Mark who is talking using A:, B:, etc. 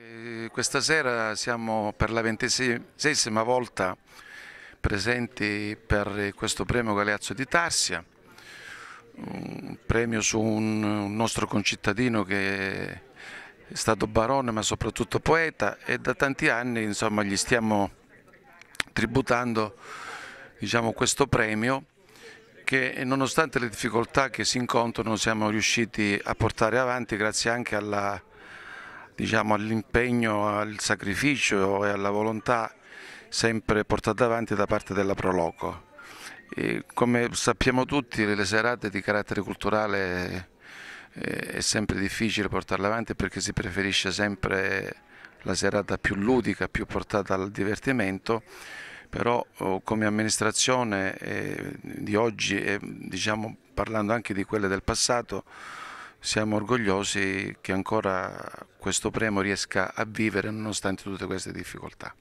A: Eh, questa sera siamo per la ventisesima volta presenti per questo premio Galeazzo di Tarsia, un premio su un nostro concittadino che è stato barone ma soprattutto poeta e da tanti anni insomma, gli stiamo tributando diciamo, questo premio che nonostante le difficoltà che si incontrano siamo riusciti a portare avanti grazie anche alla diciamo, all'impegno, al sacrificio e alla volontà sempre portata avanti da parte della Proloco. E come sappiamo tutti le serate di carattere culturale eh, è sempre difficile portarle avanti perché si preferisce sempre la serata più ludica, più portata al divertimento, però oh, come amministrazione eh, di oggi e eh, diciamo, parlando anche di quelle del passato siamo orgogliosi che ancora questo premio riesca a vivere nonostante tutte queste difficoltà.